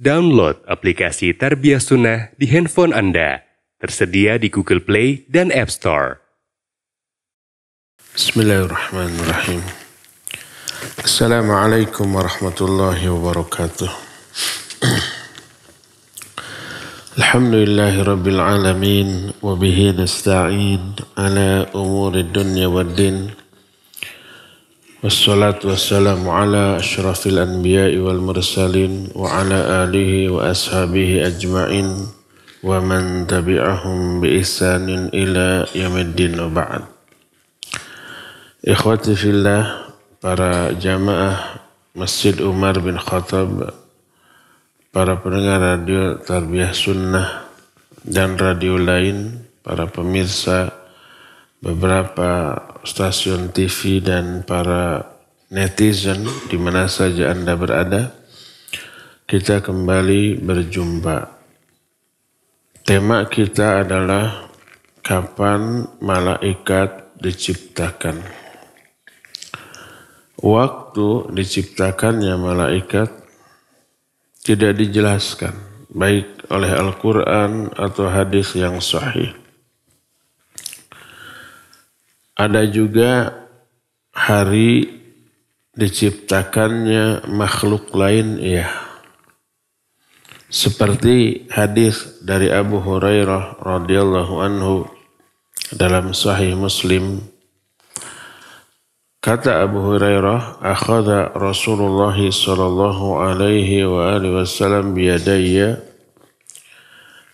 Download aplikasi Tarbiyah Sunnah di handphone Anda. Tersedia di Google Play dan App Store. Bismillahirrahmanirrahim. Assalamualaikum warahmatullahi wabarakatuh. Alhamdulillahi rabbil alamin nasta'in ala umuri dunya wa din. Wassalatu wassalamu ala ashrafil anbiya'i wal mursalin wa ala alihi wa ashabihi ajma'in wa man tabi'ahum bi ihsanin ila yamiddin para jamaah Masjid Umar bin Khattab, para pendengar radio Tarbiyah Sunnah dan radio lain, para pemirsa beberapa stasiun TV dan para netizen di mana saja Anda berada. Kita kembali berjumpa. Tema kita adalah kapan malaikat diciptakan. Waktu diciptakannya malaikat tidak dijelaskan baik oleh Al-Qur'an atau hadis yang sahih. Ada juga hari diciptakannya makhluk lain ya. Seperti hadis dari Abu Hurairah radhiyallahu anhu dalam sahih Muslim Kata Abu Hurairah, akhadha Rasulullah sallallahu alaihi wa alihi wasallam biyadaya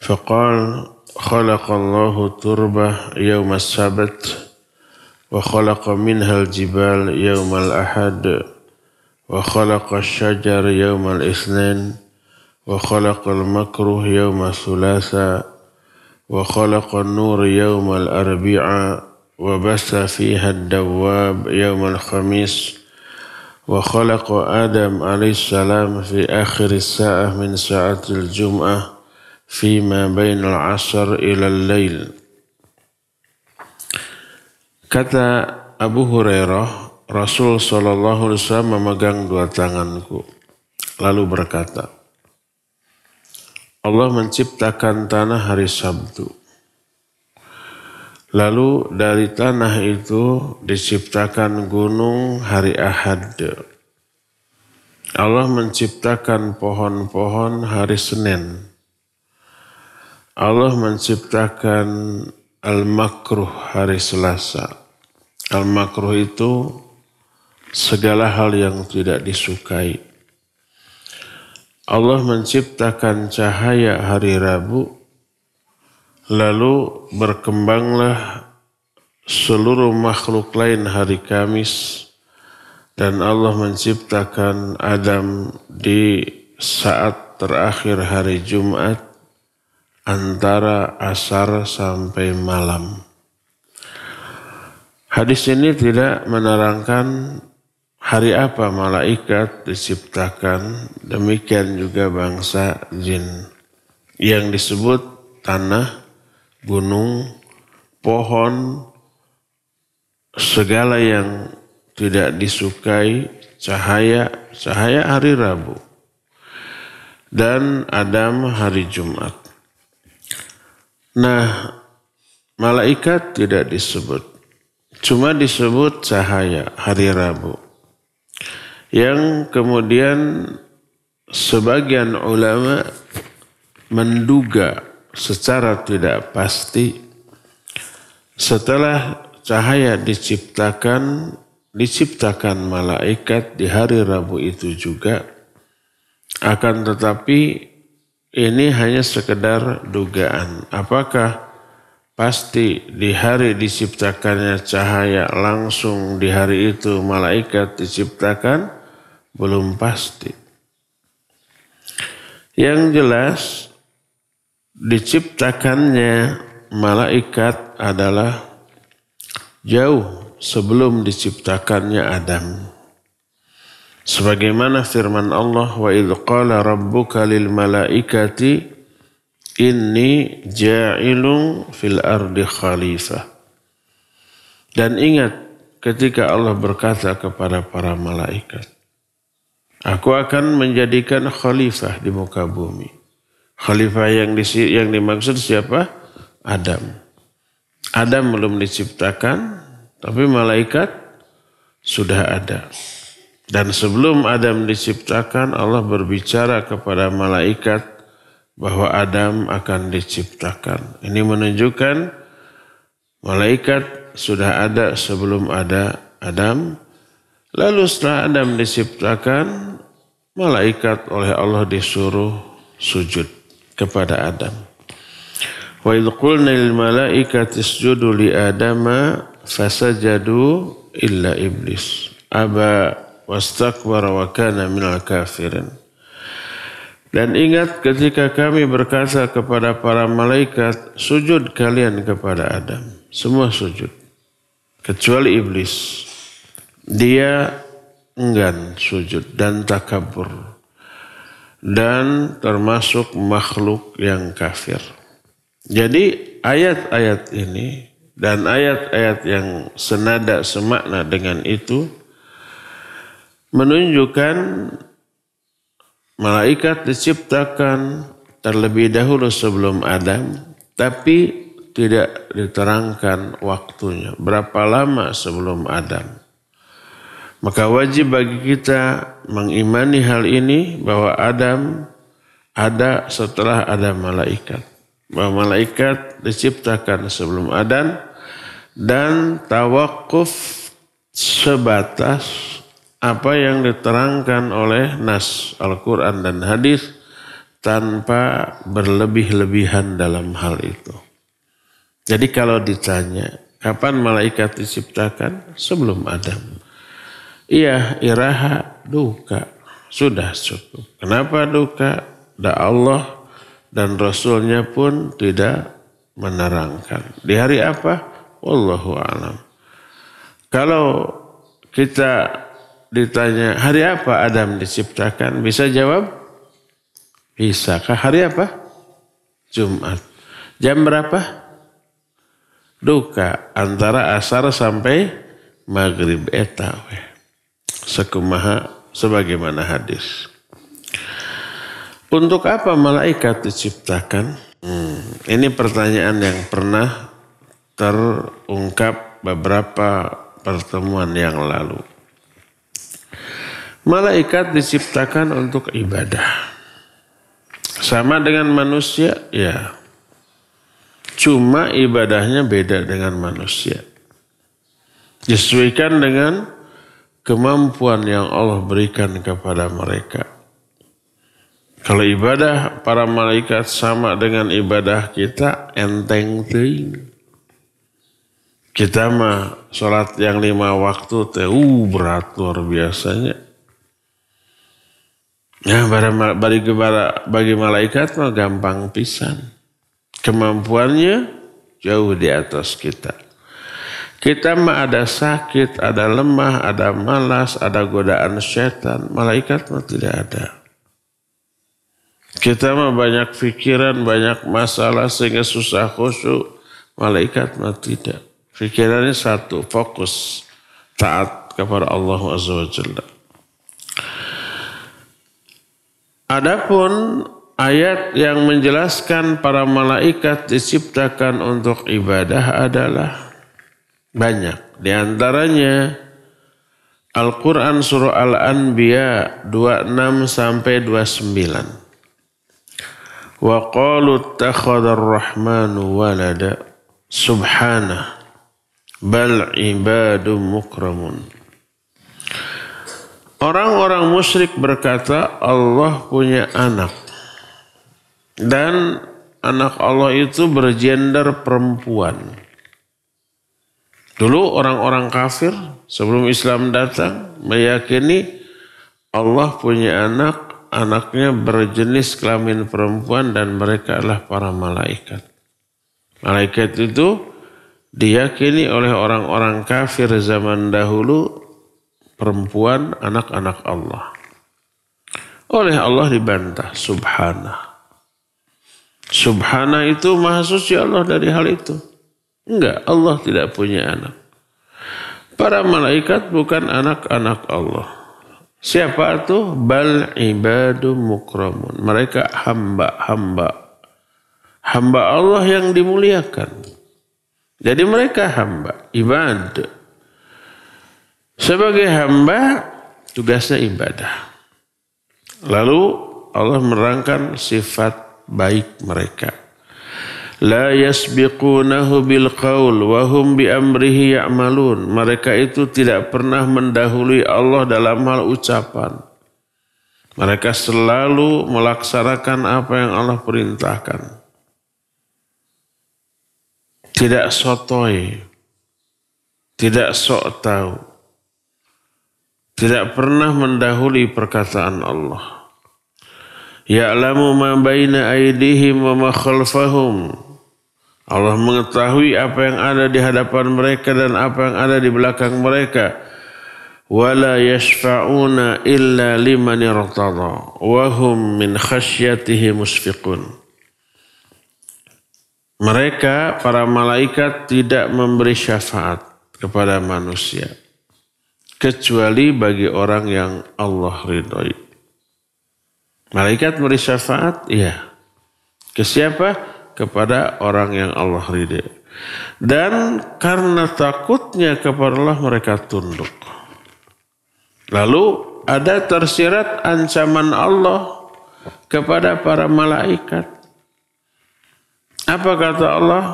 faqala khalaqallahu turbah yawm as-sabt وخلق منها الجبال يوم الأحد وخلق الشجر يوم الاثنين وخلق المكروه يوم الثلاثاء وخلق النور يوم الأربعاء وبث فيها الدواب يوم الخميس وخلق آدم عليه السلام في آخر الساعة من ساعة الجمعة فيما بين العصر إلى الليل Kata Abu Hurairah, Rasul Shallallahu Alaihi Wasallam memegang dua tanganku, lalu berkata, Allah menciptakan tanah hari Sabtu. Lalu dari tanah itu diciptakan gunung hari Ahad. Allah menciptakan pohon-pohon hari Senin. Allah menciptakan al-makruh hari Selasa. Al-makruh itu segala hal yang tidak disukai. Allah menciptakan cahaya hari Rabu, lalu berkembanglah seluruh makhluk lain hari Kamis, dan Allah menciptakan Adam di saat terakhir hari Jumat antara asar sampai malam. Hadis ini tidak menerangkan hari apa malaikat diciptakan, demikian juga bangsa jin yang disebut tanah, gunung, pohon, segala yang tidak disukai, cahaya, cahaya hari Rabu, dan Adam hari Jumat. Nah, malaikat tidak disebut. Cuma disebut cahaya hari Rabu. Yang kemudian sebagian ulama menduga secara tidak pasti setelah cahaya diciptakan diciptakan malaikat di hari Rabu itu juga akan tetapi ini hanya sekedar dugaan apakah Pasti di hari diciptakannya cahaya langsung di hari itu malaikat diciptakan belum pasti. Yang jelas diciptakannya malaikat adalah jauh sebelum diciptakannya Adam. Sebagaimana firman Allah wa idz qala rabbuka lil malaikati Inni ja'ilun fil ardi khalifah. Dan ingat ketika Allah berkata kepada para malaikat, Aku akan menjadikan khalifah di muka bumi. Khalifah yang, disi, yang dimaksud siapa? Adam. Adam belum diciptakan, tapi malaikat sudah ada. Dan sebelum Adam diciptakan, Allah berbicara kepada malaikat bahwa Adam akan diciptakan. Ini menunjukkan malaikat sudah ada sebelum ada Adam. Lalu setelah Adam diciptakan, malaikat oleh Allah disuruh sujud kepada Adam. Wa idh qulna lil malaikati isjudu li adama fasajadu illa iblis aba wastakbara wa kana minal kafirin. Dan ingat ketika kami berkata kepada para malaikat, sujud kalian kepada Adam. Semua sujud. Kecuali iblis. Dia enggan sujud dan takabur. Dan termasuk makhluk yang kafir. Jadi ayat-ayat ini dan ayat-ayat yang senada semakna dengan itu menunjukkan Malaikat diciptakan terlebih dahulu sebelum Adam, tapi tidak diterangkan waktunya. Berapa lama sebelum Adam? Maka wajib bagi kita mengimani hal ini bahwa Adam ada setelah ada malaikat. Bahwa malaikat diciptakan sebelum Adam dan tawakuf sebatas apa yang diterangkan oleh nas Al-Quran dan hadis tanpa berlebih-lebihan dalam hal itu. Jadi kalau ditanya, kapan malaikat diciptakan? Sebelum Adam. Iya, iraha duka. Sudah cukup. Kenapa duka? Da Allah dan Rasulnya pun tidak menerangkan. Di hari apa? Wallahu alam. Kalau kita ditanya hari apa Adam diciptakan bisa jawab bisa kah hari apa Jumat jam berapa duka antara asar sampai maghrib etawe sekumaha sebagaimana hadis untuk apa malaikat diciptakan hmm, ini pertanyaan yang pernah terungkap beberapa pertemuan yang lalu Malaikat diciptakan untuk ibadah. Sama dengan manusia, ya. Cuma ibadahnya beda dengan manusia. Disesuaikan dengan kemampuan yang Allah berikan kepada mereka. Kalau ibadah para malaikat sama dengan ibadah kita enteng ting. Kita mah sholat yang lima waktu teh uh, berat luar biasanya. Ya Nah, bagi, bagi malaikat mah gampang pisan. Kemampuannya jauh di atas kita. Kita mah ada sakit, ada lemah, ada malas, ada godaan setan. Malaikat mah tidak ada. Kita mah banyak pikiran, banyak masalah sehingga susah khusyuk. Malaikat mah tidak. Pikirannya satu, fokus. Taat kepada Allah Azza wa Jalla. Adapun ayat yang menjelaskan para malaikat diciptakan untuk ibadah adalah banyak. Di antaranya Al-Quran Surah Al-Anbiya 26 sampai 29. Wa qalu attakhadha ar-rahmanu walada subhanahu bal mukramun. Orang-orang musyrik berkata Allah punya anak. Dan anak Allah itu bergender perempuan. Dulu orang-orang kafir sebelum Islam datang meyakini Allah punya anak, anaknya berjenis kelamin perempuan dan mereka adalah para malaikat. Malaikat itu diyakini oleh orang-orang kafir zaman dahulu perempuan anak-anak Allah. Oleh Allah dibantah subhana. Subhana itu maha suci Allah dari hal itu. Enggak, Allah tidak punya anak. Para malaikat bukan anak-anak Allah. Siapa itu? Bal ibadu mukramun. Mereka hamba-hamba. Hamba Allah yang dimuliakan. Jadi mereka hamba, Ibadah. Sebagai hamba tugasnya ibadah. Lalu Allah merangkan sifat baik mereka. La yasbiqunahu bil qaul wa hum bi amrihi ya'malun. Mereka itu tidak pernah mendahului Allah dalam hal ucapan. Mereka selalu melaksanakan apa yang Allah perintahkan. Tidak sotoi. Tidak sok tahu tidak pernah mendahului perkataan Allah. Ya'lamu ma baina aydihim wa ma khalfahum. Allah mengetahui apa yang ada di hadapan mereka dan apa yang ada di belakang mereka. Wala yashfa'una illa liman irtada wa hum min khasyatihi musfiqun. Mereka para malaikat tidak memberi syafaat kepada manusia kecuali bagi orang yang Allah ridhoi. Malaikat beri syafaat, iya. Ke siapa? Kepada orang yang Allah ridhoi. Dan karena takutnya kepada Allah mereka tunduk. Lalu ada tersirat ancaman Allah kepada para malaikat. Apa kata Allah?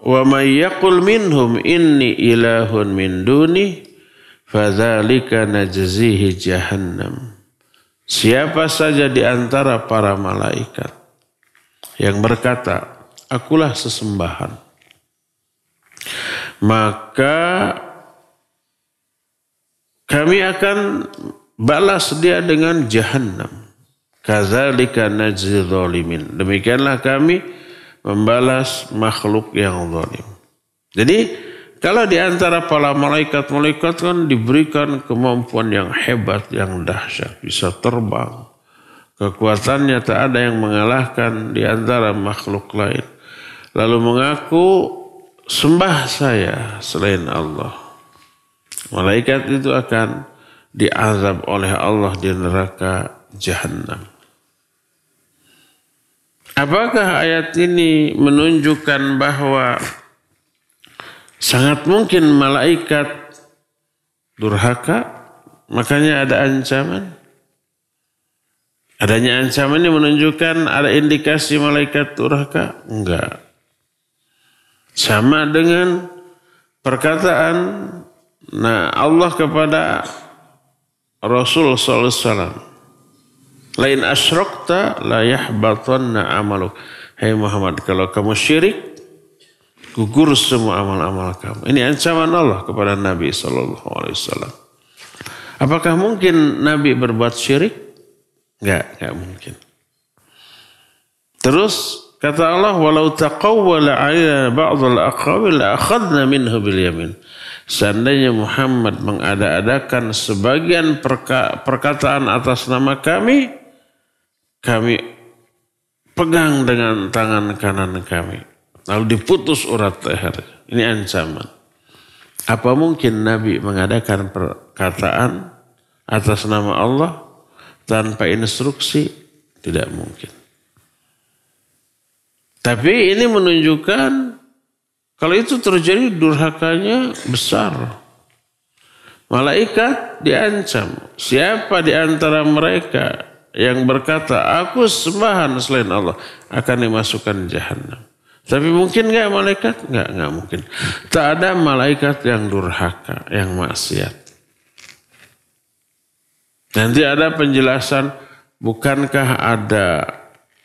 Wa may minhum inni ilahun min duni fadzalika najzihi jahannam. Siapa saja di antara para malaikat yang berkata, akulah sesembahan. Maka kami akan balas dia dengan jahannam. Kadzalika najzi Demikianlah kami membalas makhluk yang zalim. Jadi kalau di antara para malaikat-malaikat kan diberikan kemampuan yang hebat, yang dahsyat, bisa terbang. Kekuatannya tak ada yang mengalahkan di antara makhluk lain. Lalu mengaku, sembah saya selain Allah. Malaikat itu akan diazab oleh Allah di neraka jahannam. Apakah ayat ini menunjukkan bahwa Sangat mungkin malaikat durhaka, makanya ada ancaman. Adanya ancaman ini menunjukkan ada indikasi malaikat durhaka? Enggak. Sama dengan perkataan nah Allah kepada Rasul sallallahu alaihi wasallam. Lain asyrokta la yahbatanna amaluk. Hey Muhammad, kalau kamu syirik, gugur semua amal-amal kamu. Ini ancaman Allah kepada Nabi Shallallahu Alaihi Wasallam. Apakah mungkin Nabi berbuat syirik? Enggak, enggak mungkin. Terus kata Allah, walau taqawwala ala ba'd al-aqawil akhadna minhu bil yamin. Seandainya Muhammad mengada-adakan sebagian perka perkataan atas nama kami, kami pegang dengan tangan kanan kami. Lalu diputus urat leher. Ini ancaman. Apa mungkin Nabi mengadakan perkataan atas nama Allah tanpa instruksi? Tidak mungkin. Tapi ini menunjukkan kalau itu terjadi durhakanya besar. Malaikat diancam. Siapa di antara mereka yang berkata, aku sembahan selain Allah, akan dimasukkan jahannam. Tapi mungkin nggak malaikat? Nggak, nggak mungkin. Tak ada malaikat yang durhaka, yang maksiat. Nanti ada penjelasan, bukankah ada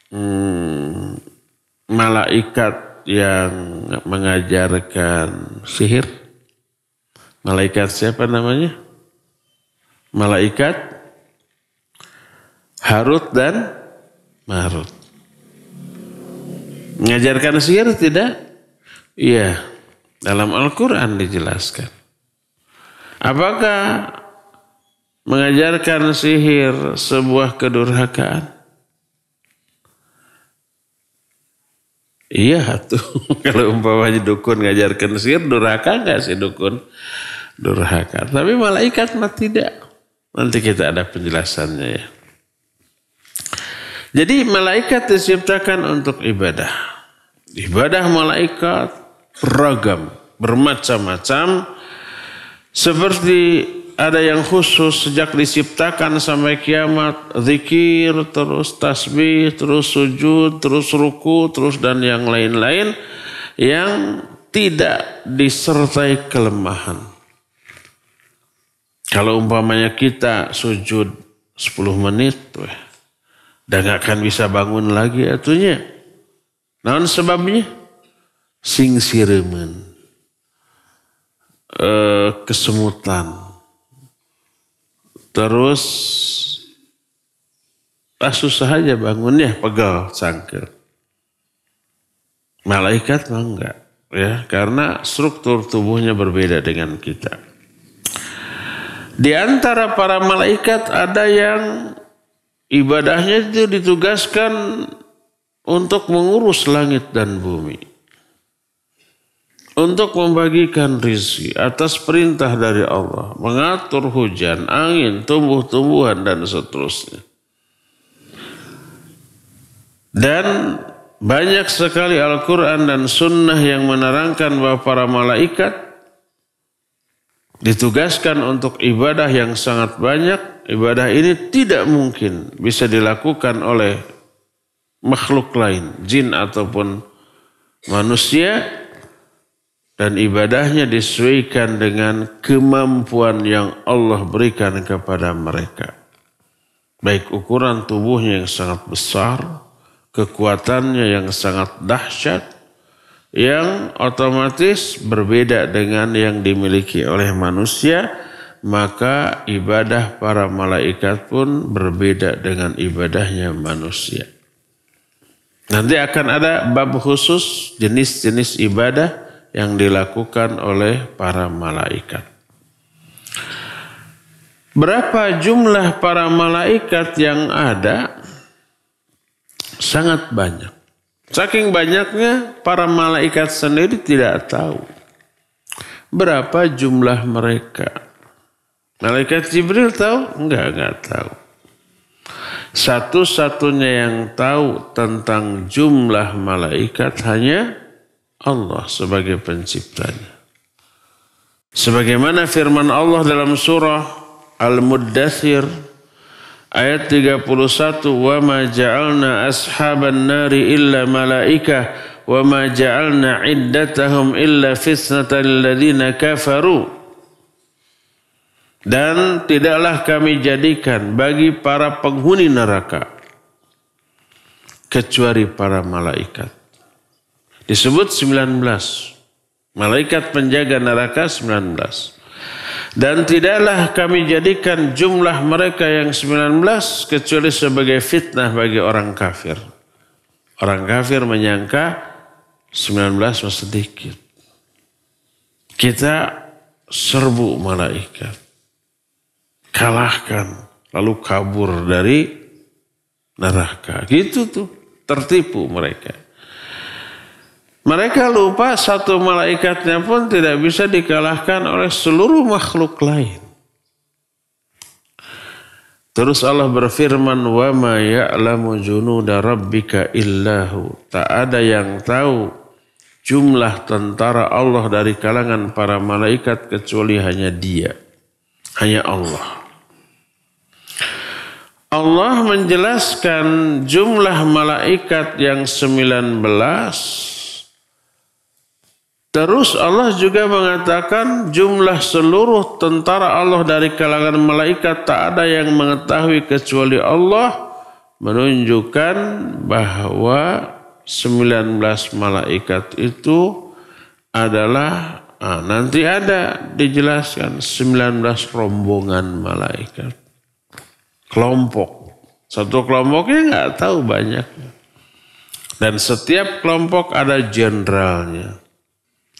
hmm, malaikat yang mengajarkan sihir? Malaikat siapa namanya? Malaikat Harut dan Marut. Mengajarkan sihir tidak? Iya. Dalam Al-Quran dijelaskan. Apakah mengajarkan sihir sebuah kedurhakaan? Iya tuh. Kalau umpamanya dukun ngajarkan sihir, durhaka nggak sih dukun? Durhaka. Tapi malaikat mah tidak. Nanti kita ada penjelasannya ya. Jadi malaikat diciptakan untuk ibadah. Ibadah malaikat beragam, bermacam-macam. Seperti ada yang khusus sejak diciptakan sampai kiamat, zikir, terus tasbih, terus sujud, terus ruku, terus dan yang lain-lain yang tidak disertai kelemahan. Kalau umpamanya kita sujud 10 menit, weh, dan akan bisa bangun lagi atunya. Namun sebabnya? Sing siremen. E, kesemutan. Terus ah susah aja bangun ya, pegal cangkir. Malaikat mah enggak ya karena struktur tubuhnya berbeda dengan kita. Di antara para malaikat ada yang ibadahnya itu ditugaskan untuk mengurus langit dan bumi. Untuk membagikan rizki atas perintah dari Allah. Mengatur hujan, angin, tumbuh-tumbuhan dan seterusnya. Dan banyak sekali Al-Quran dan Sunnah yang menerangkan bahwa para malaikat ditugaskan untuk ibadah yang sangat banyak Ibadah ini tidak mungkin bisa dilakukan oleh makhluk lain, jin ataupun manusia dan ibadahnya disesuaikan dengan kemampuan yang Allah berikan kepada mereka. Baik ukuran tubuhnya yang sangat besar, kekuatannya yang sangat dahsyat, yang otomatis berbeda dengan yang dimiliki oleh manusia, maka ibadah para malaikat pun berbeda dengan ibadahnya manusia. Nanti akan ada bab khusus jenis-jenis ibadah yang dilakukan oleh para malaikat. Berapa jumlah para malaikat yang ada? Sangat banyak. Saking banyaknya para malaikat sendiri tidak tahu berapa jumlah mereka. Malaikat Jibril tahu? Enggak, enggak tahu. Satu-satunya yang tahu tentang jumlah malaikat hanya Allah sebagai penciptanya. Sebagaimana firman Allah dalam surah Al-Muddathir ayat 31 wa ma ja'alna ashaban nari illa malaikah wa ma ja'alna iddatahum illa fitnatan ladzina kafaru dan tidaklah kami jadikan bagi para penghuni neraka kecuali para malaikat. Disebut 19. Malaikat penjaga neraka 19. Dan tidaklah kami jadikan jumlah mereka yang 19 kecuali sebagai fitnah bagi orang kafir. Orang kafir menyangka 19 masih sedikit. Kita serbu malaikat kalahkan lalu kabur dari neraka. Gitu tuh, tertipu mereka. Mereka lupa satu malaikatnya pun tidak bisa dikalahkan oleh seluruh makhluk lain. Terus Allah berfirman, "Wa ma ya'lamu junuda rabbika illahu." Tak ada yang tahu jumlah tentara Allah dari kalangan para malaikat kecuali hanya Dia. Hanya Allah. Allah menjelaskan jumlah malaikat yang 19. Terus Allah juga mengatakan jumlah seluruh tentara Allah dari kalangan malaikat tak ada yang mengetahui kecuali Allah menunjukkan bahwa 19 malaikat itu adalah nah nanti ada dijelaskan 19 rombongan malaikat kelompok. Satu kelompoknya nggak tahu banyak. Dan setiap kelompok ada jenderalnya,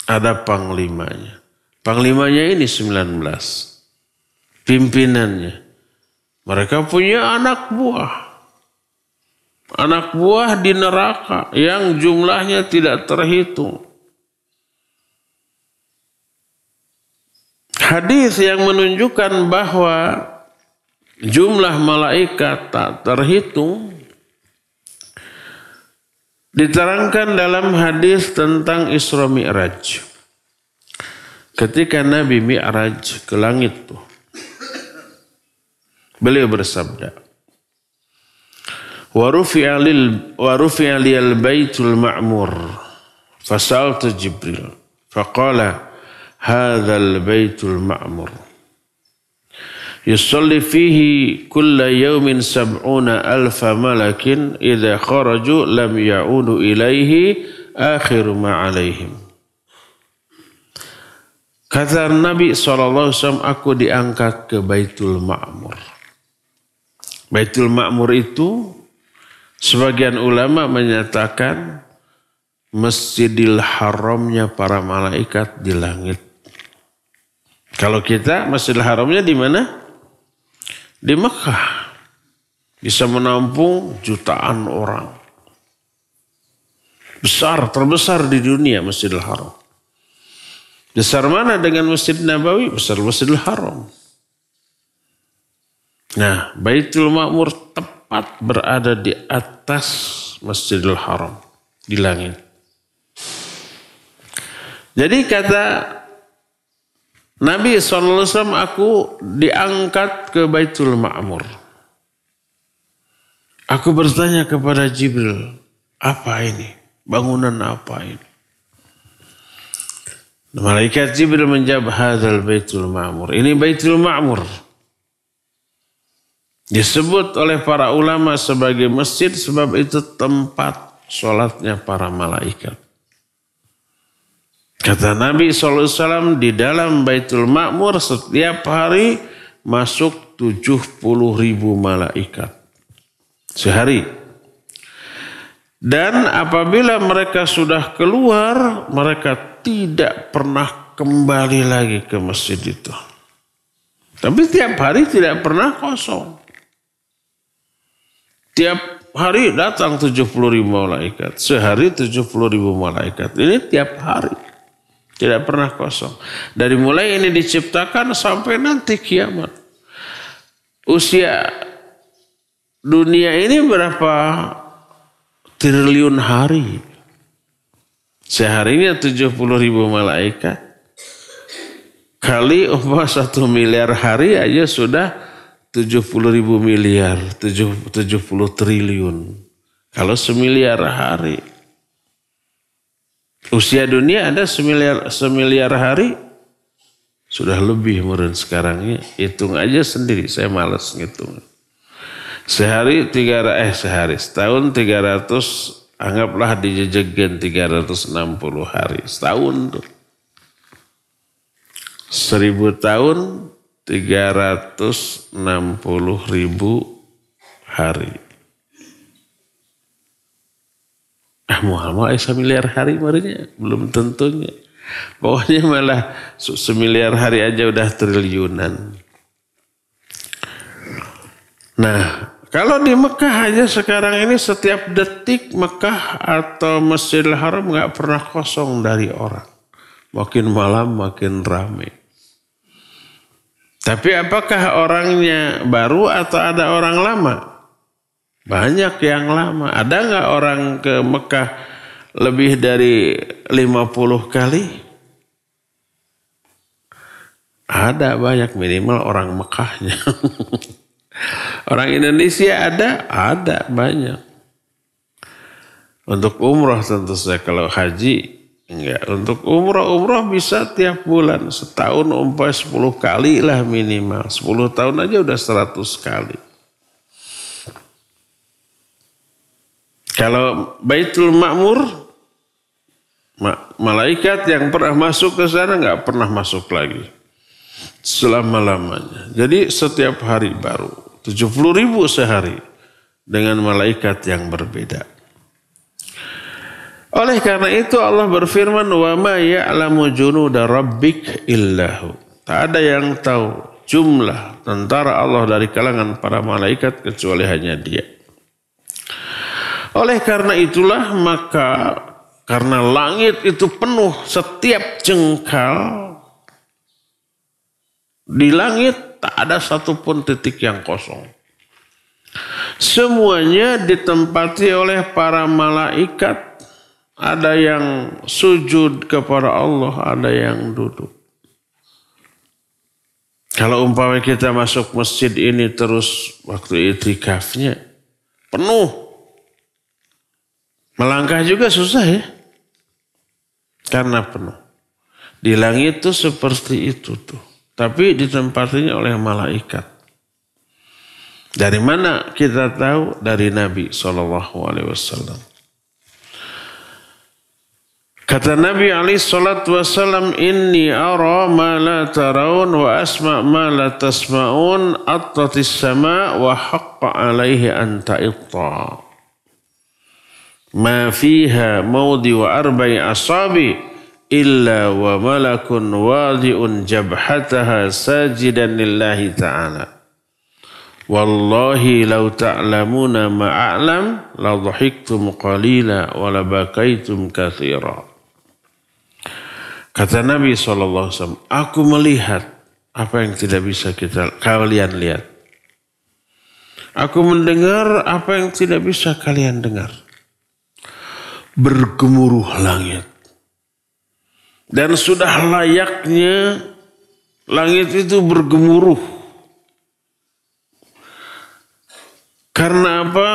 ada panglimanya. Panglimanya ini 19, pimpinannya. Mereka punya anak buah. Anak buah di neraka yang jumlahnya tidak terhitung. Hadis yang menunjukkan bahwa jumlah malaikat tak terhitung diterangkan dalam hadis tentang Isra Mi'raj. Ketika Nabi Mi'raj ke langit tuh. Beliau bersabda, "Wa rufi'a lil wa rufi'a lil baitul ma'mur." Fasaltu Jibril, faqala, "Hadzal baitul ma'mur." yusalli fihi kulla yawmin sab'una alfa malakin idza kharaju lam ya'udu ilaihi akhir ma alaihim Kata Nabi SAW, aku diangkat ke Baitul Ma'mur. Baitul Ma'mur itu, sebagian ulama menyatakan, Masjidil Haramnya para malaikat di langit. Kalau kita Masjidil Haramnya di mana? di Mekah bisa menampung jutaan orang. Besar, terbesar di dunia Masjidil Haram. Besar mana dengan Masjid Nabawi? Besar Masjidil Haram. Nah, Baitul Ma'mur tepat berada di atas Masjidil Haram di langit. Jadi kata Nabi SAW aku diangkat ke Baitul Ma'mur. Aku bertanya kepada Jibril, apa ini? Bangunan apa ini? Malaikat Jibril menjawab, hadal Baitul Ma'mur. Ini Baitul Ma'mur. Disebut oleh para ulama sebagai masjid sebab itu tempat sholatnya para malaikat. Kata Nabi SAW di dalam Baitul Makmur setiap hari masuk 70 ribu malaikat. Sehari. Dan apabila mereka sudah keluar, mereka tidak pernah kembali lagi ke masjid itu. Tapi tiap hari tidak pernah kosong. Tiap hari datang 70 ribu malaikat. Sehari 70 ribu malaikat. Ini tiap hari. Tidak pernah kosong. Dari mulai ini diciptakan sampai nanti kiamat. Usia dunia ini berapa triliun hari? Seharinya 70 ribu malaikat. Kali umpah satu miliar hari aja sudah 70 ribu miliar, 70, triliun. Kalau semiliar hari. Usia dunia ada semiliar, semiliar hari sudah lebih murid sekarangnya Hitung aja sendiri, saya males ngitung. Sehari tiga eh sehari setahun tiga ratus anggaplah tiga ratus enam puluh hari setahun tuh. Seribu tahun tiga ratus enam puluh ribu hari. Ah eh, mual mual eh, semiliar hari marinya belum tentunya. Pokoknya malah semiliar hari aja udah triliunan. Nah, kalau di Mekah aja sekarang ini setiap detik Mekah atau Masjidil Haram nggak pernah kosong dari orang. Makin malam makin ramai. Tapi apakah orangnya baru atau ada orang lama? Banyak yang lama. Ada nggak orang ke Mekah lebih dari 50 kali? Ada banyak minimal orang Mekahnya. orang Indonesia ada, ada banyak. Untuk umroh tentu saja kalau haji enggak. Untuk umroh umroh bisa tiap bulan setahun umpah 10 kali lah minimal. 10 tahun aja udah 100 kali. Kalau Baitul Makmur, malaikat yang pernah masuk ke sana nggak pernah masuk lagi selama-lamanya. Jadi setiap hari baru 70 ribu sehari dengan malaikat yang berbeda. Oleh karena itu Allah berfirman wa ma ya'lamu junuda rabbik illahu. Tak ada yang tahu jumlah tentara Allah dari kalangan para malaikat kecuali hanya Dia. Oleh karena itulah maka karena langit itu penuh setiap jengkal di langit tak ada satupun titik yang kosong. Semuanya ditempati oleh para malaikat. Ada yang sujud kepada Allah, ada yang duduk. Kalau umpamanya kita masuk masjid ini terus waktu itikafnya penuh Melangkah juga susah ya. Karena penuh. Di langit itu seperti itu tuh. Tapi ditempatinya oleh malaikat. Dari mana kita tahu? Dari Nabi Shallallahu Alaihi Wasallam. Kata Nabi Ali Shallallahu Wasallam, Inni ara ma la taraun wa asma ma la tasmaun attatis sama wa haqqa alaihi anta itta ma fiha maudi wa arba'i asabi illa wa malakun wadi'un jabhataha sajidan lillahi ta'ala. Wallahi law ta'lamuna ma'alam la dhahiktum qalila wa la bakaitum kathira. Kata Nabi SAW, aku melihat apa yang tidak bisa kita kalian lihat. Aku mendengar apa yang tidak bisa kalian dengar bergemuruh langit. Dan sudah layaknya langit itu bergemuruh. Karena apa?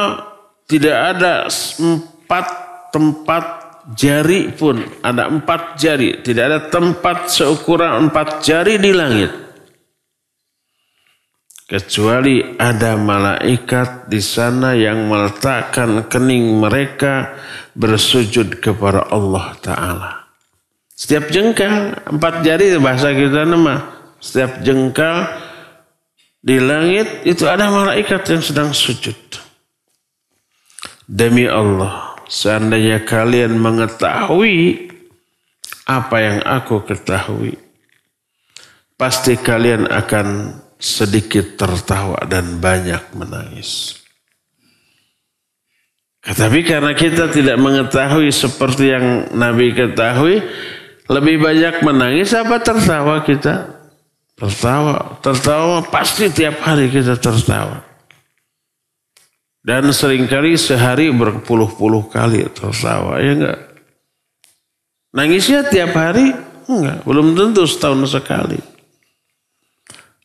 Tidak ada empat tempat jari pun. Ada empat jari. Tidak ada tempat seukuran empat jari di langit kecuali ada malaikat di sana yang meletakkan kening mereka bersujud kepada Allah Ta'ala. Setiap jengkal, empat jari bahasa kita nama, setiap jengkal di langit itu ada malaikat yang sedang sujud. Demi Allah, seandainya kalian mengetahui apa yang aku ketahui, pasti kalian akan sedikit tertawa dan banyak menangis. Tetapi karena kita tidak mengetahui seperti yang Nabi ketahui, lebih banyak menangis apa tertawa kita? Tertawa, tertawa pasti tiap hari kita tertawa. Dan seringkali sehari berpuluh-puluh kali tertawa, ya enggak? Nangisnya tiap hari? Enggak, belum tentu setahun sekali.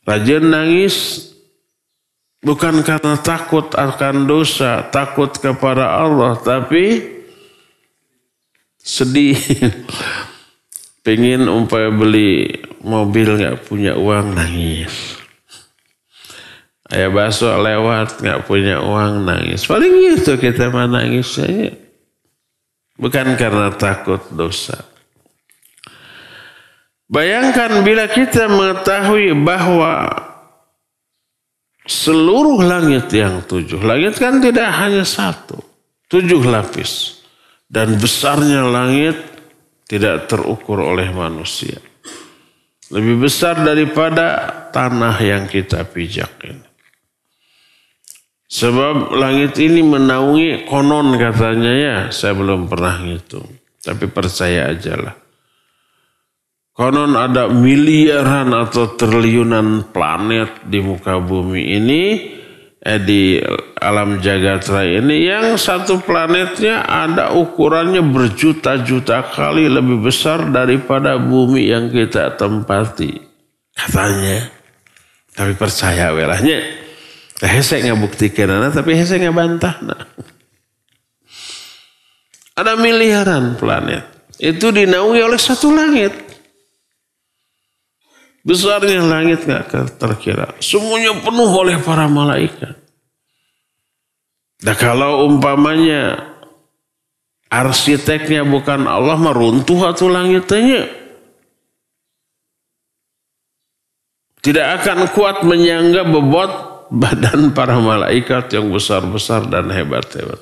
Rajin nangis bukan karena takut akan dosa, takut kepada Allah, tapi sedih. Pengen umpaya beli mobil nggak punya uang nangis. Ayah baso lewat nggak punya uang nangis. Paling itu kita mah nangis saja. Bukan karena takut dosa. Bayangkan bila kita mengetahui bahwa seluruh langit yang tujuh. Langit kan tidak hanya satu. Tujuh lapis. Dan besarnya langit tidak terukur oleh manusia. Lebih besar daripada tanah yang kita pijak ini. Sebab langit ini menaungi konon katanya ya, saya belum pernah ngitung. Tapi percaya ajalah Konon ada miliaran atau triliunan planet di muka bumi ini eh, di alam jagat raya ini yang satu planetnya ada ukurannya berjuta-juta kali lebih besar daripada bumi yang kita tempati. Katanya. Tapi percaya welahnya. Eh, nah, nggak buktikan anak, tapi nggak bantah Nah. Ada miliaran planet. Itu dinaungi oleh satu langit. Besarnya langit gak terkira. Semuanya penuh oleh para malaikat. Nah kalau umpamanya arsiteknya bukan Allah meruntuh atau langitnya. Tidak akan kuat menyangga bebot badan para malaikat yang besar-besar dan hebat-hebat.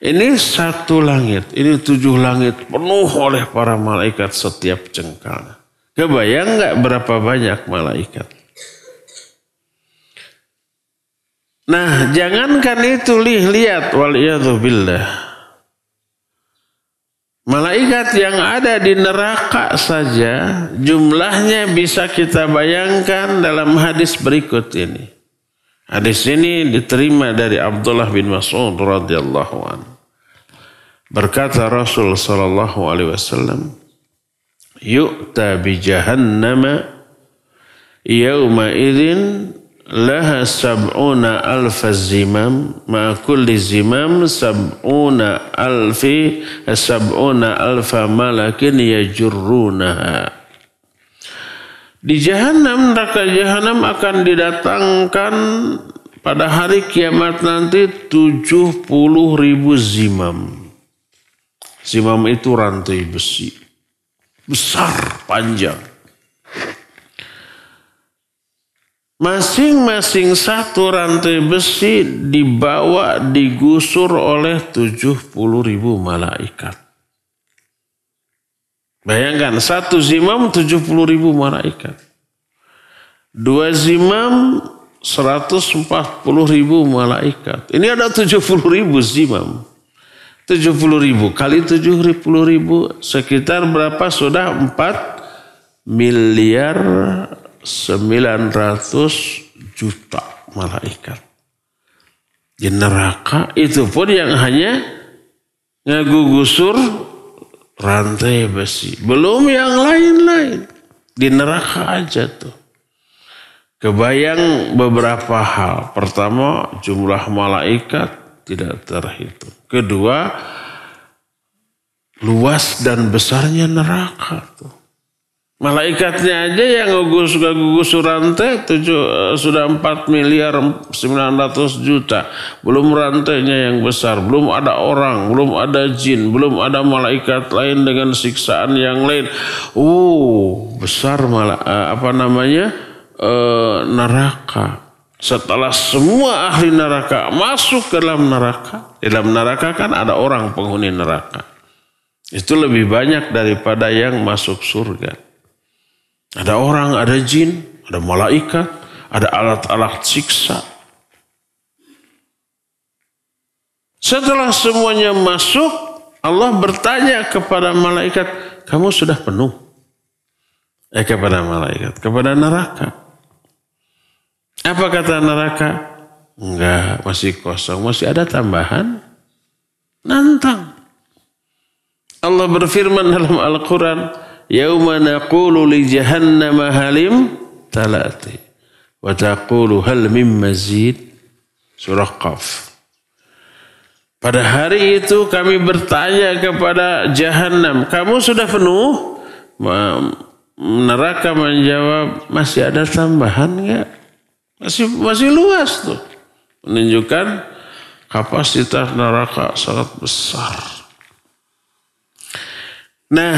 Ini satu langit, ini tujuh langit penuh oleh para malaikat setiap jengkalnya. Kebayang nggak berapa banyak malaikat? Nah, jangankan itu lih lihat waliyadzubillah. Malaikat yang ada di neraka saja jumlahnya bisa kita bayangkan dalam hadis berikut ini. Hadis ini diterima dari Abdullah bin Mas'ud radhiyallahu anhu. Berkata Rasul sallallahu alaihi wasallam, yu'ta bi jahannama yawma idzin laha sab'una alfa zimam ma kulli zimam sab'una alfi sab'una alfa malakin yajurrunaha di jahanam neraka jahanam akan didatangkan pada hari kiamat nanti 70 ribu zimam zimam itu rantai besi besar panjang. Masing-masing satu rantai besi dibawa digusur oleh 70 ribu malaikat. Bayangkan satu zimam 70 ribu malaikat. Dua zimam 140 ribu malaikat. Ini ada 70 ribu zimam. 70 ribu kali 70 ribu sekitar berapa sudah 4 miliar 900 juta malaikat. Di neraka itu pun yang hanya ngegugusur rantai besi. Belum yang lain-lain. Di neraka aja tuh. Kebayang beberapa hal. Pertama jumlah malaikat tidak terhitung. Kedua, luas dan besarnya neraka tuh. Malaikatnya aja yang gugus gugus rantai tujuh, eh, sudah 4 miliar 900 juta. Belum rantainya yang besar, belum ada orang, belum ada jin, belum ada malaikat lain dengan siksaan yang lain. Uh, besar malah eh, apa namanya? Uh, neraka setelah semua ahli neraka masuk ke dalam neraka, di dalam neraka kan ada orang penghuni neraka. Itu lebih banyak daripada yang masuk surga. Ada orang, ada jin, ada malaikat, ada alat-alat siksa. Setelah semuanya masuk, Allah bertanya kepada malaikat, kamu sudah penuh. Eh kepada malaikat, kepada neraka. Apa kata neraka? Enggak, masih kosong, masih ada tambahan. Nantang. Allah berfirman dalam Al-Quran, Yawma naqulu li jahannama halim talati. Wa taqulu hal mim mazid. Surah Qaf. Pada hari itu kami bertanya kepada Jahannam kamu sudah penuh? Neraka menjawab, masih ada tambahan enggak? Masih masih luas tuh. Menunjukkan kapasitas neraka sangat besar. Nah,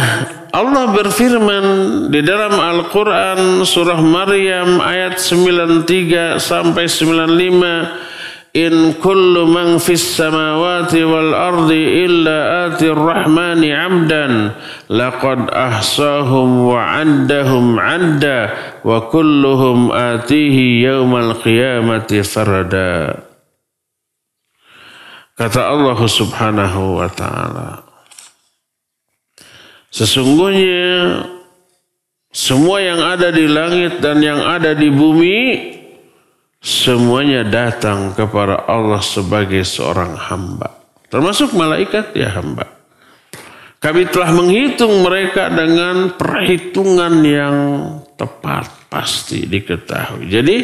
Allah berfirman di dalam Al-Qur'an surah Maryam ayat 93 sampai 95 In kullu man fis samawati wal ardi illa atir rahmani amdan laqad ahsahum wa andahum anda wa kulluhum atihi yaumal qiyamati farada kata Allah subhanahu wa ta'ala sesungguhnya semua yang ada di langit dan yang ada di bumi semuanya datang kepada Allah sebagai seorang hamba termasuk malaikat ya hamba kami telah menghitung mereka dengan perhitungan yang tepat, pasti diketahui. Jadi,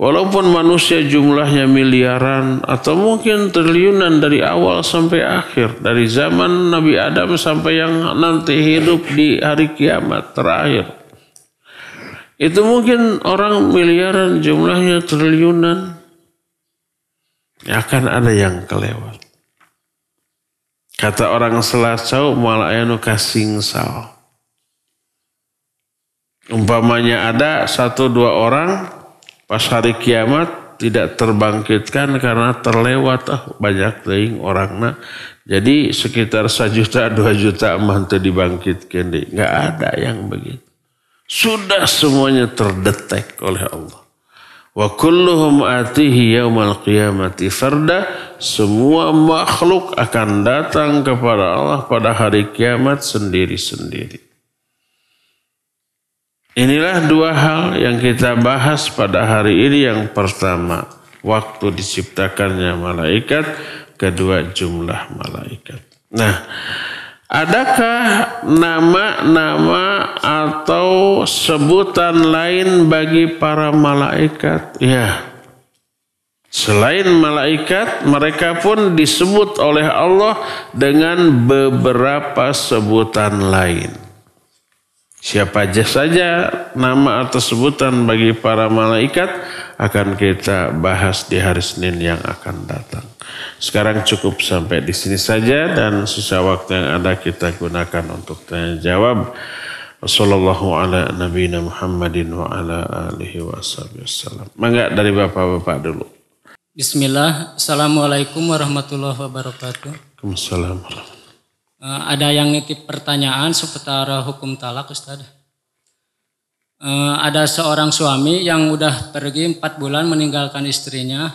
walaupun manusia jumlahnya miliaran atau mungkin triliunan dari awal sampai akhir, dari zaman Nabi Adam sampai yang nanti hidup di hari kiamat terakhir. Itu mungkin orang miliaran jumlahnya triliunan. Ya akan ada yang kelewat. Kata orang selacau malayanu kasingsal. Umpamanya ada satu dua orang pas hari kiamat tidak terbangkitkan karena terlewat ah, banyak orang orangna. Jadi sekitar satu juta dua juta mantu dibangkitkan deh. Nggak ada yang begitu. Sudah semuanya terdetek oleh Allah. Wa kulluhum atihi yaumal qiyamati farda. Semua makhluk akan datang kepada Allah pada hari kiamat sendiri-sendiri. Inilah dua hal yang kita bahas pada hari ini. Yang pertama, waktu diciptakannya malaikat. Kedua, jumlah malaikat. Nah, Adakah nama-nama atau sebutan lain bagi para malaikat? Ya. Selain malaikat, mereka pun disebut oleh Allah dengan beberapa sebutan lain. Siapa saja nama atau sebutan bagi para malaikat akan kita bahas di hari Senin yang akan datang. Sekarang cukup sampai di sini saja dan sisa waktu yang ada kita gunakan untuk tanya jawab. Wassalamualaikum ala wa ala alihi wasallam. Mangga dari Bapak-bapak dulu. Bismillah. Assalamualaikum warahmatullahi wabarakatuh. Waalaikumsalam warahmatullahi wabarakatuh. Eh, ada yang nitip pertanyaan seputar hukum talak Ustaz. Eh, ada seorang suami yang udah pergi empat bulan meninggalkan istrinya.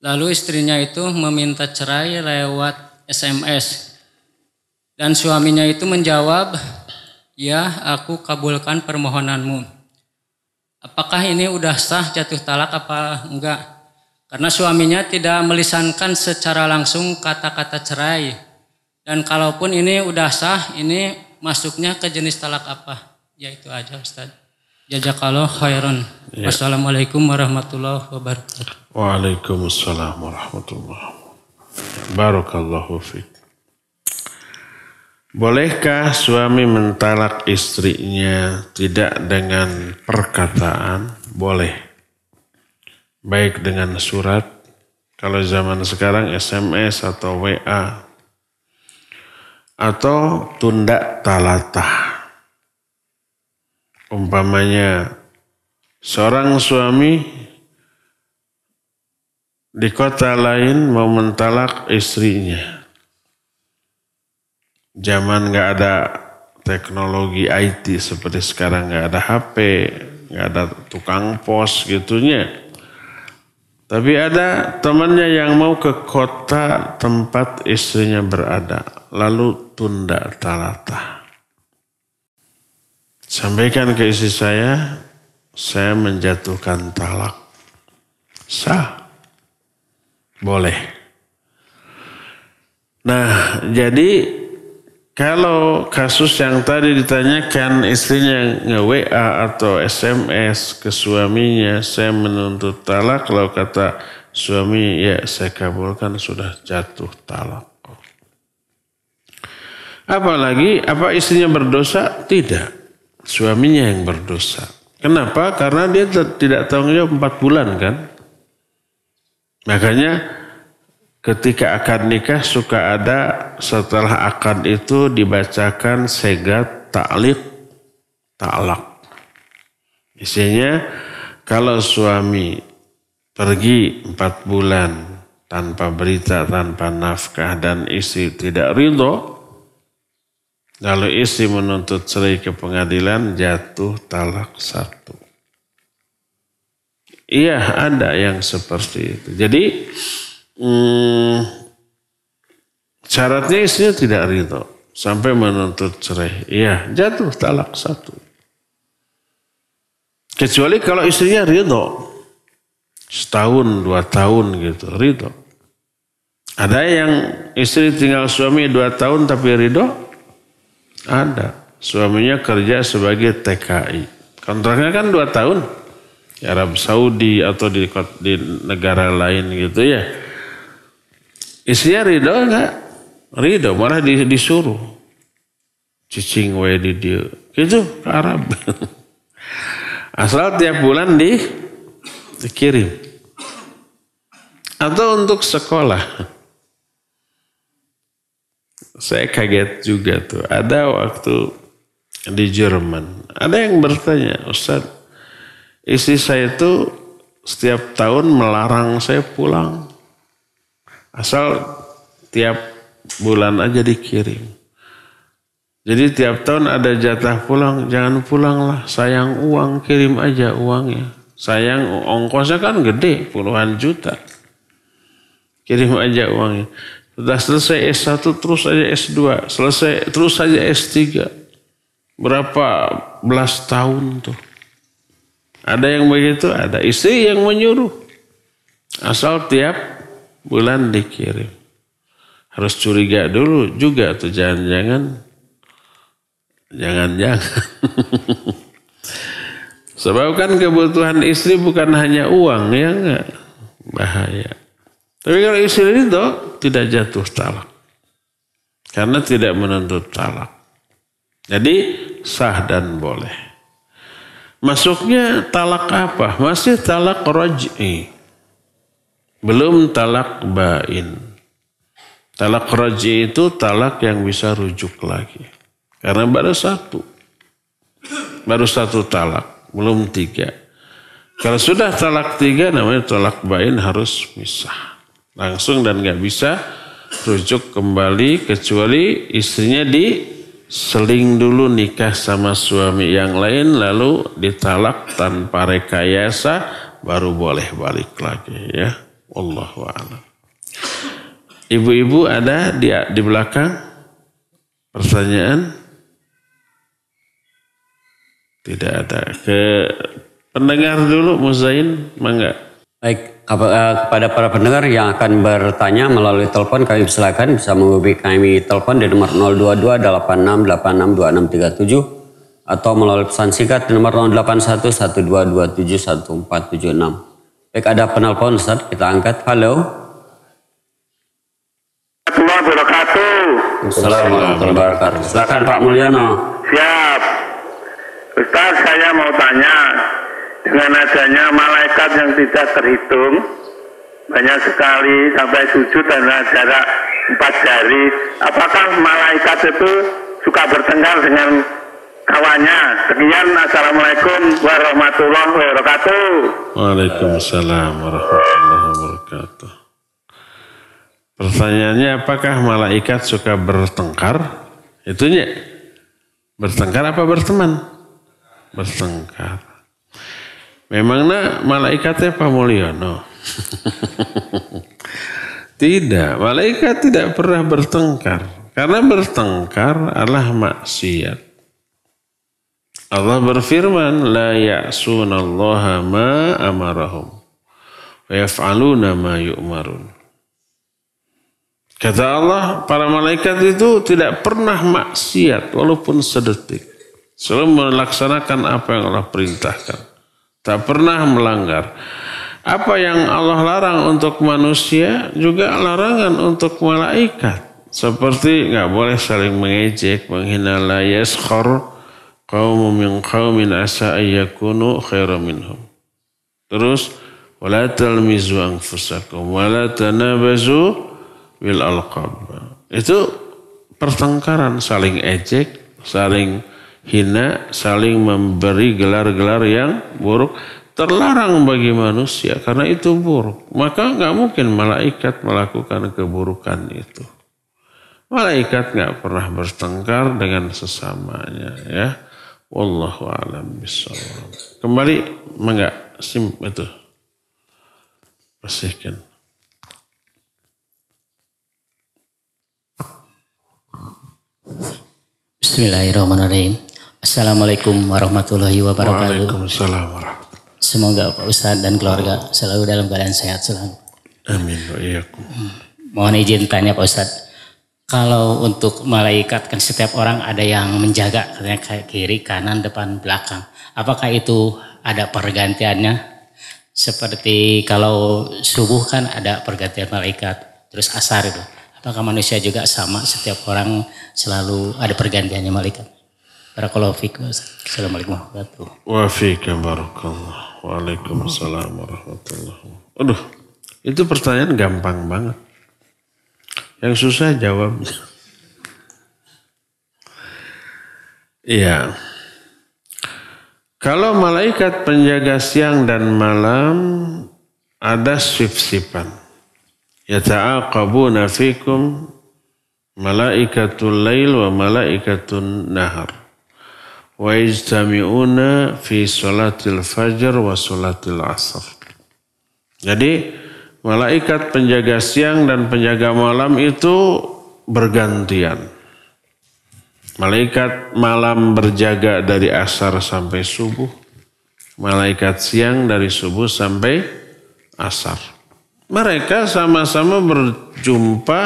Lalu istrinya itu meminta cerai lewat SMS. Dan suaminya itu menjawab, Ya, aku kabulkan permohonanmu. Apakah ini udah sah jatuh talak apa enggak? Karena suaminya tidak melisankan secara langsung kata-kata cerai. Dan kalaupun ini udah sah, ini masuknya ke jenis talak apa? Ya itu aja Ustaz. Jazakallah khairan. Ya. Wassalamualaikum warahmatullahi wabarakatuh. Waalaikumsalam warahmatullahi wabarakatuh. Barakallahu fiqh. Bolehkah suami mentalak istrinya tidak dengan perkataan? Boleh. Baik dengan surat, kalau zaman sekarang SMS atau WA atau tunda talata. Umpamanya seorang suami di kota lain mau mentalak istrinya. Zaman nggak ada teknologi IT seperti sekarang nggak ada HP, nggak ada tukang pos gitunya. Tapi ada temannya yang mau ke kota tempat istrinya berada, lalu tunda talata. Sampaikan ke istri saya, saya menjatuhkan talak. Sah. Boleh. Nah, jadi kalau kasus yang tadi ditanyakan istrinya nge-WA atau SMS ke suaminya, saya menuntut talak, kalau kata suami, ya saya kabulkan sudah jatuh talak. Apalagi, apa istrinya berdosa? Tidak. Suaminya yang berdosa. Kenapa? Karena dia tidak tanggung jawab 4 bulan kan. Makanya ketika akan nikah suka ada setelah akan itu dibacakan segat taklik taklak. Isinya kalau suami pergi empat bulan tanpa berita, tanpa nafkah dan istri tidak ridho, lalu istri menuntut cerai ke pengadilan jatuh talak satu. Iya ada yang seperti itu. Jadi hmm, syaratnya istrinya tidak ridho sampai menuntut cerai. Iya, jatuh talak satu. Kecuali kalau istrinya ridho setahun, dua tahun gitu, ridho. Ada yang istri tinggal suami dua tahun tapi ridho? Ada. Suaminya kerja sebagai TKI. Kontraknya kan dua tahun. Arab Saudi atau di, di negara lain gitu ya. Istrinya ridho enggak? Ridho, malah disuruh. Cicing wedi di dia. Gitu ke Arab. Asal tiap bulan di dikirim. Atau untuk sekolah. Saya kaget juga tuh. Ada waktu di Jerman. Ada yang bertanya, Ustaz, istri saya itu setiap tahun melarang saya pulang Asal tiap bulan aja dikirim. Jadi tiap tahun ada jatah pulang, jangan pulanglah. Sayang uang, kirim aja uangnya. Sayang ongkosnya kan gede, puluhan juta. Kirim aja uangnya. Sudah selesai S1 terus aja S2, selesai terus aja S3. Berapa belas tahun tuh. Ada yang begitu, ada istri yang menyuruh. Asal tiap bulan dikirim. Harus curiga dulu juga tuh jangan-jangan jangan-jangan. Sebab kan kebutuhan istri bukan hanya uang ya enggak bahaya. Tapi kalau istri itu tidak jatuh talak. Karena tidak menuntut talak. Jadi sah dan boleh. Masuknya talak apa? Masih talak roj'i. Belum talak bain. Talak roji itu talak yang bisa rujuk lagi. Karena baru satu. Baru satu talak, belum tiga. Kalau sudah talak tiga namanya talak bain harus pisah Langsung dan gak bisa rujuk kembali kecuali istrinya di seling dulu nikah sama suami yang lain lalu ditalak tanpa rekayasa baru boleh balik lagi ya. Allah a'lam. Ibu-ibu ada di di belakang pertanyaan? Tidak ada. Ke pendengar dulu Muzain, mangga. Baik, eh, kepada para pendengar yang akan bertanya melalui telepon kami silakan bisa menghubungi kami telepon di nomor 022 86 atau melalui pesan singkat di nomor 08112271476. Baik ada penelpon Ustaz, kita angkat. Halo. Assalamualaikum wabarakatuh. wabarakatuh. Silakan Pak Mulyono. Siap. Ustaz saya mau tanya dengan adanya malaikat yang tidak terhitung banyak sekali sampai sujud dan jarak empat jari apakah malaikat itu suka bertengkar dengan kawannya. Sekian, Assalamualaikum warahmatullahi wabarakatuh. Waalaikumsalam warahmatullahi wabarakatuh. Pertanyaannya apakah malaikat suka bertengkar? Itunya bertengkar apa berteman? Bertengkar. Memangnya malaikatnya Pak Mulyono? tidak, malaikat tidak pernah bertengkar. Karena bertengkar adalah maksiat. Allah berfirman, la ya'sunallaha ma amarahum wa yaf'aluna ma yu'marun. Kata Allah, para malaikat itu tidak pernah maksiat walaupun sedetik. Selalu melaksanakan apa yang Allah perintahkan. Tak pernah melanggar. Apa yang Allah larang untuk manusia juga larangan untuk malaikat. Seperti nggak boleh saling mengejek, menghina la yaskor, min qaumin asa ayyakunu khairan minhum. Terus wala talmizu anfusakum wala tanabazu bil alqab. Itu pertengkaran saling ejek, saling hina, saling memberi gelar-gelar yang buruk terlarang bagi manusia karena itu buruk. Maka nggak mungkin malaikat melakukan keburukan itu. Malaikat nggak pernah bertengkar dengan sesamanya ya. Wallahu a'lam bishawab. Kembali mangga sim itu. Bersihkan. Bismillahirrahmanirrahim. Assalamualaikum warahmatullahi wabarakatuh. Waalaikumsalam warahmatullahi Semoga Pak Ustadz dan keluarga selalu dalam keadaan sehat selalu. Amin. Hmm. Mohon izin tanya Pak Ustadz kalau untuk malaikat kan setiap orang ada yang menjaga katanya kayak kiri, kanan, depan, belakang. Apakah itu ada pergantiannya? Seperti kalau subuh kan ada pergantian malaikat, terus asar itu. Apakah manusia juga sama setiap orang selalu ada pergantiannya malaikat? Barakallahu fiikum. Assalamualaikum warahmatullahi wabarakatuh. Wa Waalaikumsalam warahmatullahi wabarakatuh. Aduh, itu pertanyaan gampang banget. Yang susah jawabnya. Iya. Kalau malaikat penjaga siang dan malam ada sif-sifan. Yata'aqabuna fikum malaikatul lail wa malaikatun nahar. Wa ijtami'una fi salatil fajr wa salatil asr. Jadi malaikat penjaga siang dan penjaga malam itu bergantian. Malaikat malam berjaga dari asar sampai subuh. Malaikat siang dari subuh sampai asar. Mereka sama-sama berjumpa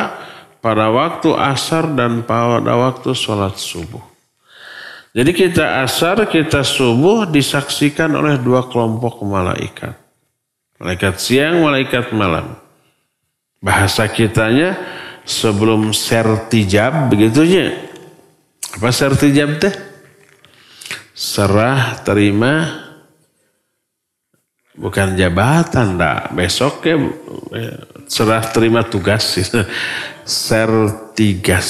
pada waktu asar dan pada waktu sholat subuh. Jadi kita asar, kita subuh disaksikan oleh dua kelompok malaikat. Malaikat siang, malaikat malam. Bahasa kitanya sebelum sertijab begitunya. Apa sertijab teh? Serah terima bukan jabatan dah besok ya eh, serah terima tugas sertigas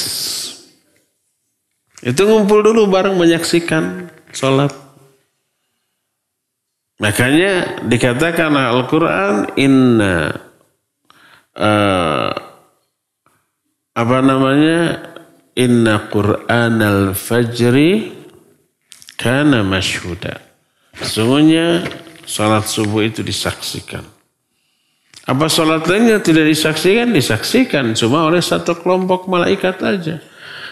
itu ngumpul dulu bareng menyaksikan sholat Makanya dikatakan Al-Quran inna uh, apa namanya inna Quran al-fajri kana masyhuda. Sesungguhnya salat subuh itu disaksikan. Apa salat lainnya tidak disaksikan? Disaksikan cuma oleh satu kelompok malaikat saja.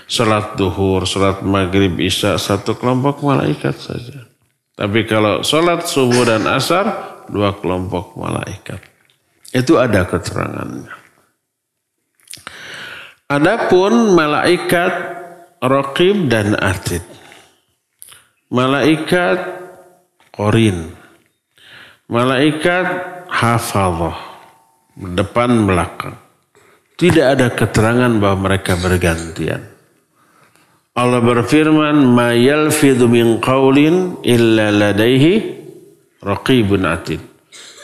Salat duhur, salat maghrib, isya satu kelompok malaikat saja. Tapi kalau sholat subuh dan asar, dua kelompok malaikat. Itu ada keterangannya. Adapun malaikat rokib dan atid. Malaikat korin. Malaikat hafallah. Depan belakang. Tidak ada keterangan bahwa mereka bergantian. Allah berfirman, "Ma yalfidhu min qawlin illa ladaihi raqibun atid."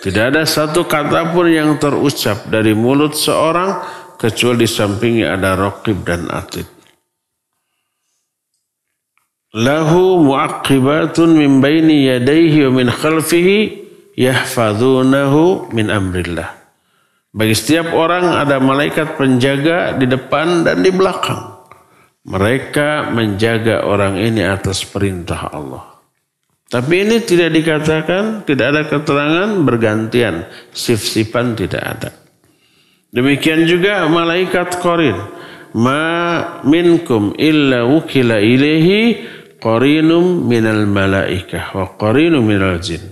Tidak ada satu kata pun yang terucap dari mulut seorang kecuali di sampingnya ada raqib dan atid. Lahu muaqqibatun min baini yadaihi wa min khalfihi yahfazunahu min amrillah. Bagi setiap orang ada malaikat penjaga di depan dan di belakang mereka menjaga orang ini atas perintah Allah. Tapi ini tidak dikatakan, tidak ada keterangan bergantian. Sif-sifan tidak ada. Demikian juga malaikat korin. Ma minkum illa wukila ilahi, korinum minal malaikah wa korinum minal jin.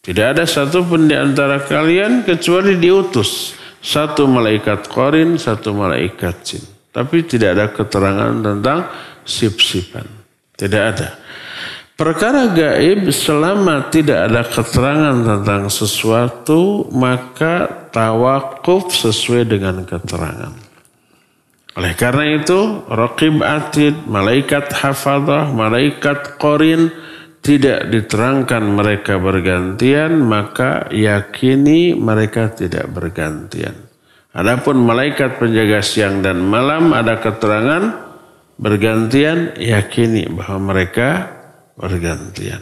Tidak ada satu pun di antara kalian kecuali diutus. Satu malaikat korin, satu malaikat jin. Tapi tidak ada keterangan tentang sip-sipan. Tidak ada. Perkara gaib selama tidak ada keterangan tentang sesuatu maka tawakuf sesuai dengan keterangan. Oleh karena itu Rokib atid, malaikat hafadah, malaikat korin tidak diterangkan mereka bergantian maka yakini mereka tidak bergantian. Adapun malaikat penjaga siang dan malam ada keterangan bergantian yakini bahwa mereka bergantian.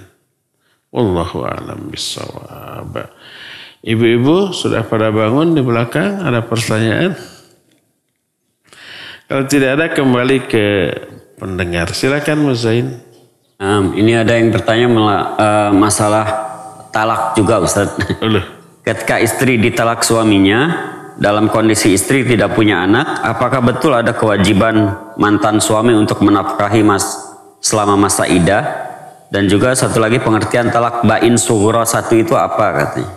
Wallahu a'lam bissawab. Ibu-ibu sudah pada bangun di belakang ada pertanyaan? Kalau tidak ada kembali ke pendengar. Silakan Muzain. Um, ini ada yang bertanya uh, masalah talak juga Ustaz. Ketika istri ditalak suaminya, dalam kondisi istri tidak punya anak, apakah betul ada kewajiban mantan suami untuk menafkahi mas selama masa idah? Dan juga satu lagi pengertian talak bain sugura satu itu apa katanya?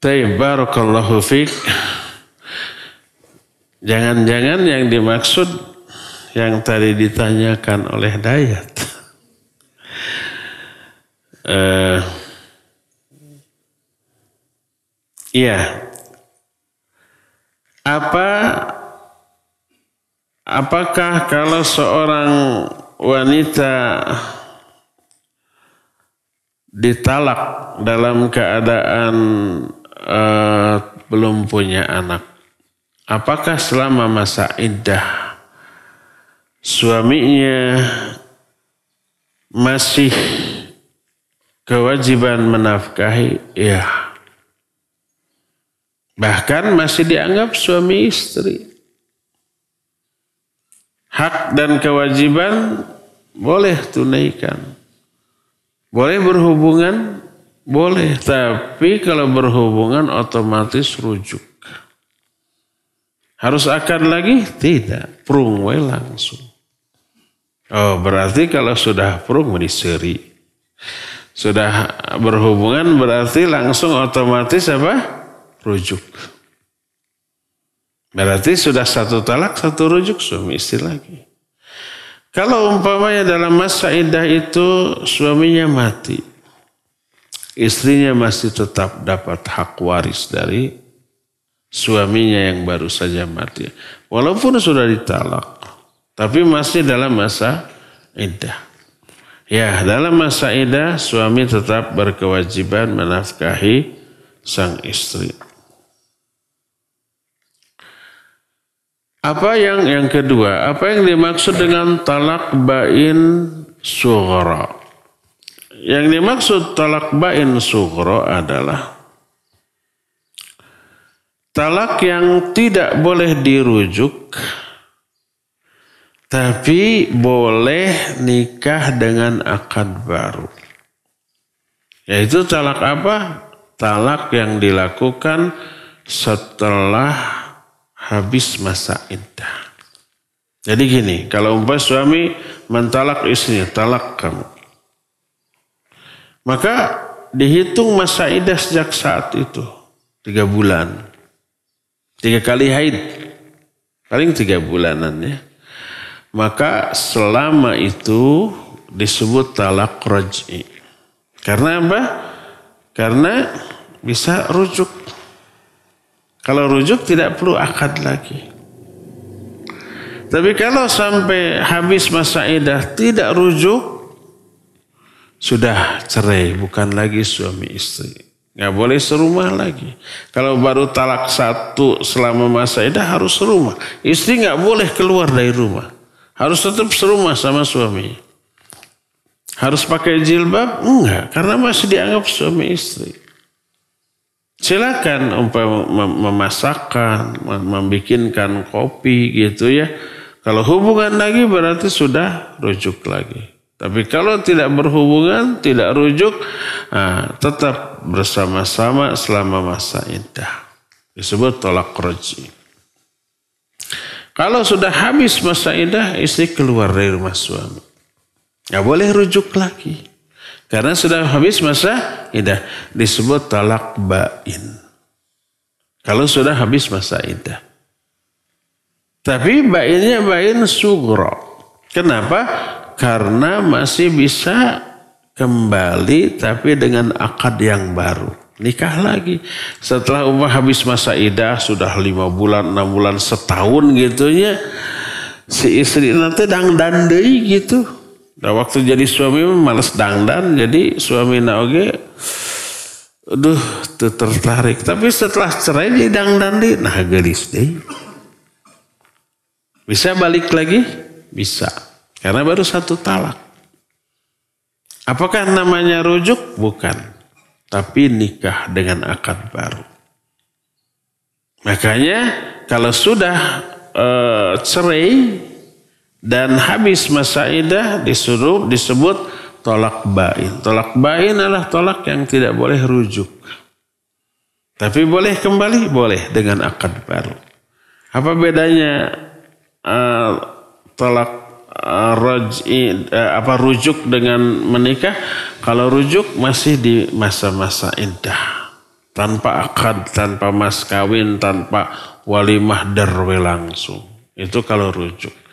Taib barakallahu fiq. Jangan-jangan yang dimaksud yang tadi ditanyakan oleh Dayat. Eh, Iya. Apa apakah kalau seorang wanita ditalak dalam keadaan uh, belum punya anak. Apakah selama masa iddah suaminya masih kewajiban menafkahi? Ya. Bahkan masih dianggap suami istri. Hak dan kewajiban boleh tunaikan. Boleh berhubungan? Boleh. Tapi kalau berhubungan otomatis rujuk. Harus akar lagi? Tidak. perungwe langsung. Oh berarti kalau sudah prung diseri. Sudah berhubungan berarti langsung otomatis apa? rujuk. Berarti sudah satu talak, satu rujuk suami istri lagi. Kalau umpamanya dalam masa iddah itu suaminya mati, istrinya masih tetap dapat hak waris dari suaminya yang baru saja mati. Walaupun sudah ditalak, tapi masih dalam masa iddah. Ya, dalam masa iddah suami tetap berkewajiban menafkahi sang istri. Apa yang yang kedua? Apa yang dimaksud dengan talak bain sughra? Yang dimaksud talak bain sughra adalah talak yang tidak boleh dirujuk tapi boleh nikah dengan akad baru. Yaitu talak apa? Talak yang dilakukan setelah habis masa iddah. Jadi gini, kalau umpah suami mentalak istrinya, talak kamu. Maka dihitung masa iddah sejak saat itu. Tiga bulan. Tiga kali haid. Paling tiga bulanan ya. Maka selama itu disebut talak roj'i. Karena apa? Karena bisa rujuk kalau rujuk tidak perlu akad lagi. Tapi kalau sampai habis masa idah tidak rujuk, sudah cerai, bukan lagi suami istri. Nggak boleh serumah lagi. Kalau baru talak satu selama masa idah harus serumah. Istri nggak boleh keluar dari rumah. Harus tetap serumah sama suami. Harus pakai jilbab? Enggak, karena masih dianggap suami istri silakan umpama memasakkan, membikinkan kopi gitu ya. Kalau hubungan lagi berarti sudah rujuk lagi. Tapi kalau tidak berhubungan, tidak rujuk, nah, tetap bersama-sama selama masa indah. Disebut tolak roji. Kalau sudah habis masa indah, istri keluar dari rumah suami. Ya boleh rujuk lagi. Karena sudah habis masa idah. Disebut talak bain. Kalau sudah habis masa idah. Tapi bainnya bain sugro. Kenapa? Karena masih bisa kembali tapi dengan akad yang baru. Nikah lagi. Setelah umur habis masa idah sudah lima bulan, enam bulan, setahun gitunya. Si istri nanti dang dandai gitu Nah waktu jadi suami malas dangdan jadi suami naoge aduh tertarik tapi setelah cerai jadi dangdan deh nah gelis deh. Bisa balik lagi? Bisa. Karena baru satu talak. Apakah namanya rujuk? Bukan. Tapi nikah dengan akad baru. Makanya kalau sudah e, cerai dan habis masa idah disuruh disebut tolak bain. Tolak bain adalah tolak yang tidak boleh rujuk. Tapi boleh kembali? Boleh dengan akad baru. Apa bedanya uh, tolak uh, uh, apa rujuk dengan menikah? Kalau rujuk masih di masa-masa indah. Tanpa akad, tanpa mas kawin, tanpa walimah darwe langsung. Itu kalau rujuk.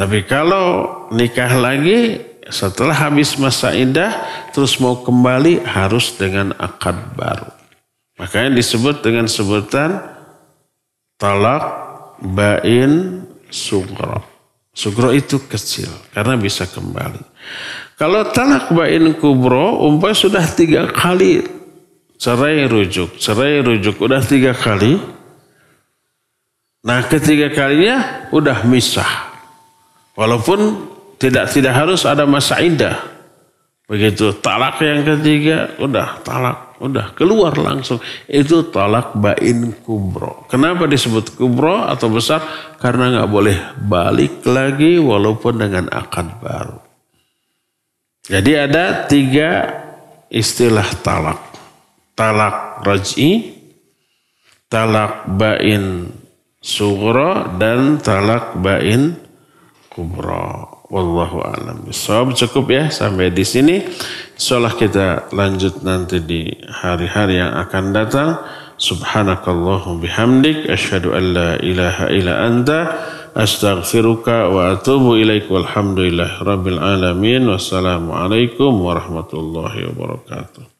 Tapi kalau nikah lagi setelah habis masa indah terus mau kembali harus dengan akad baru. Makanya disebut dengan sebutan talak bain sugro. Sugro itu kecil karena bisa kembali. Kalau talak bain kubro umpah sudah tiga kali cerai rujuk, cerai rujuk udah tiga kali. Nah ketiga kalinya udah misah. Walaupun tidak tidak harus ada masa indah. Begitu talak yang ketiga, udah talak, udah keluar langsung. Itu talak bain kubro. Kenapa disebut kubro atau besar? Karena nggak boleh balik lagi walaupun dengan akad baru. Jadi ada tiga istilah talak. Talak raj'i, talak bain sugro, dan talak bain kubra. Wallahu alam bisawab. Cukup ya sampai di sini. Insyaallah kita lanjut nanti di hari-hari yang akan datang. Subhanakallahum bihamdik asyhadu an la ilaha illa anta astaghfiruka wa atubu ilaik walhamdulillah rabbil alamin alaikum warahmatullahi wabarakatuh